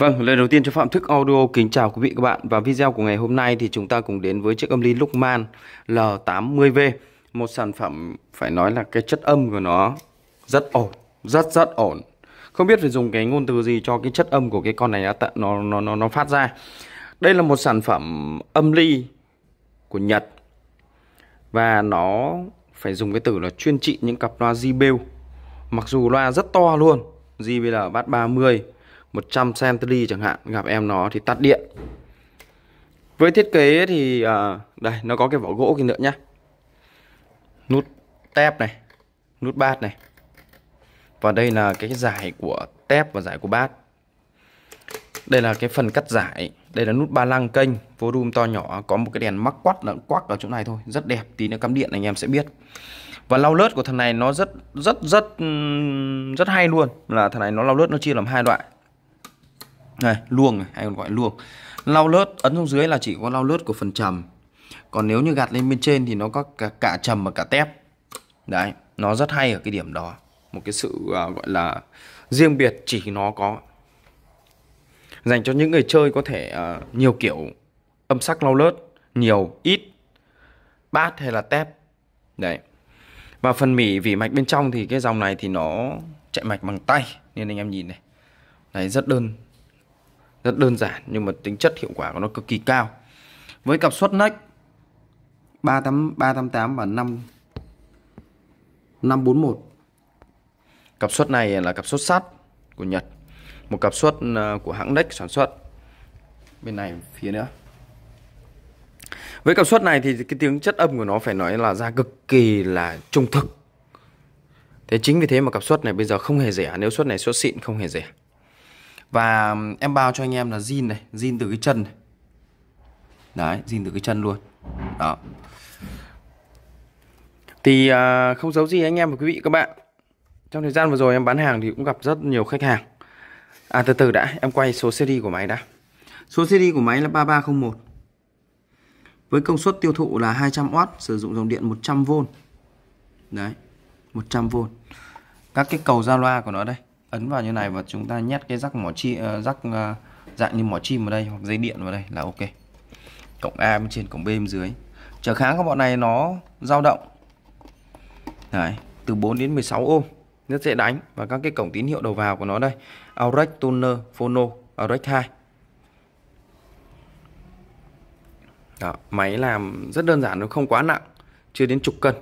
Vâng, lời đầu tiên cho Phạm Thức Audio kính chào quý vị các bạn và video của ngày hôm nay thì chúng ta cùng đến với chiếc âm ly Lukman L80V một sản phẩm phải nói là cái chất âm của nó rất ổn, rất rất ổn. Không biết phải dùng cái ngôn từ gì cho cái chất âm của cái con này nó nó nó nó phát ra. Đây là một sản phẩm âm ly của Nhật và nó phải dùng cái từ là chuyên trị những cặp loa Jibel. Mặc dù loa rất to luôn, JBL bát 30 100 cm chẳng hạn gặp em nó thì tắt điện với thiết kế thì à, đây nó có cái vỏ gỗ kia nữa nhá nút tép này nút bát này và đây là cái giải của tép và giải của bát đây là cái phần cắt giải đây là nút ba lăng kênh volume to nhỏ có một cái đèn mắc quắt lẫn quắc ở chỗ này thôi rất đẹp tí nữa cắm điện anh em sẽ biết và lau lướt của thằng này nó rất rất rất rất hay luôn là thằng này nó lau lướt nó chia làm hai loại đây luồng này, hay còn gọi luồng lau lướt ấn xuống dưới là chỉ có lau lướt của phần trầm còn nếu như gạt lên bên trên thì nó có cả, cả trầm và cả tép đấy nó rất hay ở cái điểm đó một cái sự uh, gọi là riêng biệt chỉ nó có dành cho những người chơi có thể uh, nhiều kiểu âm sắc lau lướt nhiều ít bát hay là tép đấy và phần mỉ vỉ mạch bên trong thì cái dòng này thì nó chạy mạch bằng tay nên anh em nhìn này đấy rất đơn rất đơn giản nhưng mà tính chất hiệu quả của nó cực kỳ cao với cặp suất nách 38 388 và 5 541 cặp suất này là cặp suất sắt của Nhật một cặp suất ờ, của hãng Nex sản xuất bên này phía nữa với cặp suất này thì cái tiếng chất âm của nó phải nói là ra cực kỳ là trung thực thế chính vì thế mà cặp suất này bây giờ không hề rẻ nếu suất này suất xịn không hề rẻ và em bao cho anh em là zin này zin từ cái chân này đấy zin từ cái chân luôn đó thì à, không giấu gì anh em và quý vị các bạn trong thời gian vừa rồi em bán hàng thì cũng gặp rất nhiều khách hàng à từ từ đã em quay số series của máy đã số series của máy là 3301 với công suất tiêu thụ là 200W sử dụng dòng điện 100V đấy 100V các cái cầu ra loa của nó đây ấn vào như này và chúng ta nhét cái rắc mỏ chi uh, rắc uh, dạng như mỏ chim vào đây hoặc dây điện vào đây là ok cộng A bên trên cộng B bên dưới trở kháng của bọn này nó dao động Đấy, từ 4 đến 16 ôm rất dễ đánh và các cái cổng tín hiệu đầu vào của nó đây Aurex tuner Phono Aurex 2 Đó, máy làm rất đơn giản nó không quá nặng chưa đến chục cân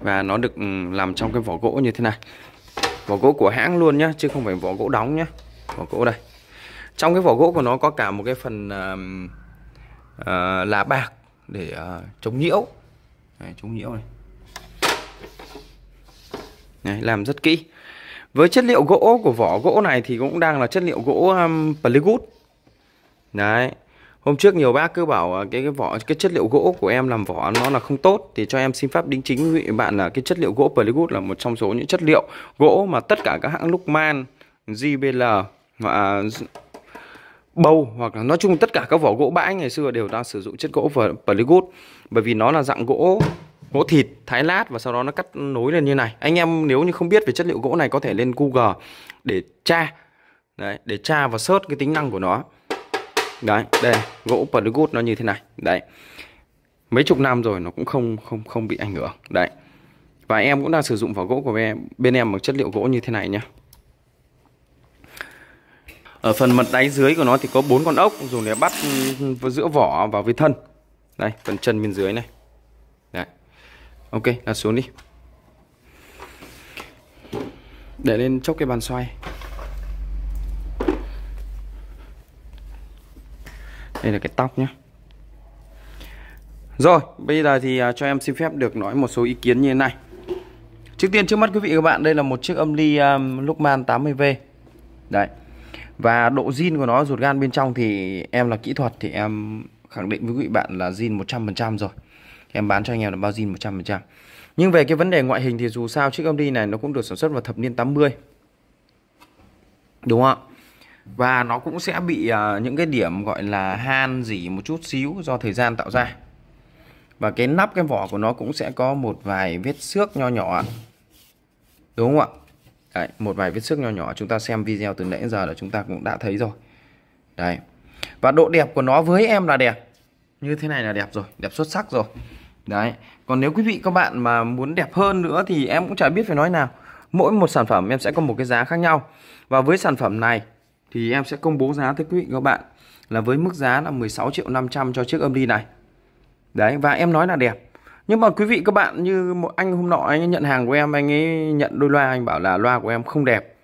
và nó được ừ, làm trong cái vỏ gỗ như thế này vỏ gỗ của hãng luôn nhá chứ không phải vỏ gỗ đóng nhá vỏ gỗ đây trong cái vỏ gỗ của nó có cả một cái phần uh, uh, là bạc để uh, chống nhiễu này, chống nhiễu này. này làm rất kỹ với chất liệu gỗ của vỏ gỗ này thì cũng đang là chất liệu gỗ um, plywood đấy hôm trước nhiều bác cứ bảo cái cái vỏ cái chất liệu gỗ của em làm vỏ nó là không tốt thì cho em xin phép đính chính với bạn là cái chất liệu gỗ Plywood là một trong số những chất liệu gỗ mà tất cả các hãng Lukman, JBL và bầu hoặc là nói chung tất cả các vỏ gỗ bãi ngày xưa đều đang sử dụng chất gỗ Plywood bởi vì nó là dạng gỗ gỗ thịt thái lát và sau đó nó cắt nối lên như này anh em nếu như không biết về chất liệu gỗ này có thể lên Google để tra Đấy, để tra và search cái tính năng của nó đấy đây gỗ Plywood nó như thế này đấy mấy chục năm rồi nó cũng không không không bị ảnh hưởng đấy và em cũng đang sử dụng vỏ gỗ của em bên em bằng chất liệu gỗ như thế này nhá ở phần mặt đáy dưới của nó thì có bốn con ốc dùng để bắt ừ, giữa vỏ vào với thân đây phần chân bên dưới này đấy ok đặt xuống đi để lên chốc cái bàn xoay đây là cái tóc nhé rồi bây giờ thì à, cho em xin phép được nói một số ý kiến như thế này trước tiên trước mắt quý vị các bạn đây là một chiếc âm ly um, Lookman 80V đấy và độ zin của nó ruột gan bên trong thì em là kỹ thuật thì em khẳng định với quý vị bạn là zin 100% rồi em bán cho anh em là bao zin 100% nhưng về cái vấn đề ngoại hình thì dù sao chiếc âm ly này nó cũng được sản xuất vào thập niên 80 đúng không ạ và nó cũng sẽ bị uh, những cái điểm gọi là han dỉ một chút xíu do thời gian tạo ra và cái nắp cái vỏ của nó cũng sẽ có một vài vết xước nho nhỏ đúng không ạ Đấy, một vài vết xước nho nhỏ chúng ta xem video từ nãy giờ là chúng ta cũng đã thấy rồi đấy và độ đẹp của nó với em là đẹp như thế này là đẹp rồi đẹp xuất sắc rồi đấy còn nếu quý vị các bạn mà muốn đẹp hơn nữa thì em cũng chả biết phải nói nào mỗi một sản phẩm em sẽ có một cái giá khác nhau và với sản phẩm này thì em sẽ công bố giá tới quý vị các bạn là với mức giá là 16 triệu 500 cho chiếc âm đi này. Đấy và em nói là đẹp. Nhưng mà quý vị các bạn như một anh hôm nọ anh ấy nhận hàng của em anh ấy nhận đôi loa anh bảo là loa của em không đẹp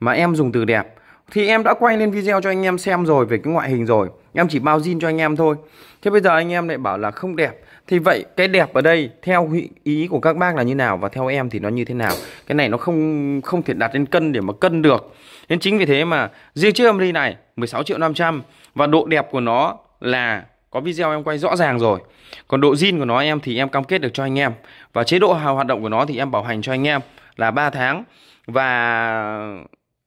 mà em dùng từ đẹp thì em đã quay lên video cho anh em xem rồi về cái ngoại hình rồi em chỉ bao zin cho anh em thôi thế bây giờ anh em lại bảo là không đẹp thì vậy cái đẹp ở đây theo ý của các bác là như nào và theo em thì nó như thế nào cái này nó không không thể đặt lên cân để mà cân được nên chính vì thế mà riêng chiếc amri này 16 triệu 500 và độ đẹp của nó là có video em quay rõ ràng rồi còn độ zin của nó em thì em cam kết được cho anh em và chế độ hoạt động của nó thì em bảo hành cho anh em là 3 tháng và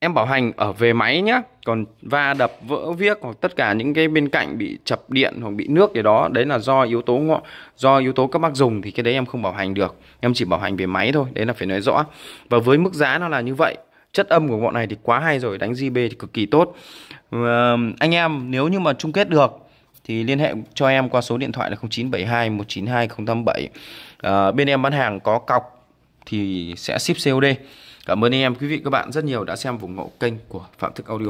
em bảo hành ở về máy nhé còn va đập vỡ viếc hoặc tất cả những cái bên cạnh bị chập điện hoặc bị nước gì đó đấy là do yếu tố ngọ, do yếu tố các bác dùng thì cái đấy em không bảo hành được em chỉ bảo hành về máy thôi đấy là phải nói rõ và với mức giá nó là như vậy chất âm của bọn này thì quá hay rồi đánh JB thì cực kỳ tốt à, anh em nếu như mà chung kết được thì liên hệ cho em qua số điện thoại là 0972 192 087 à, bên em bán hàng có cọc thì sẽ ship COD Cảm ơn anh em quý vị các bạn rất nhiều đã xem ủng hộ kênh của Phạm Thức Audio.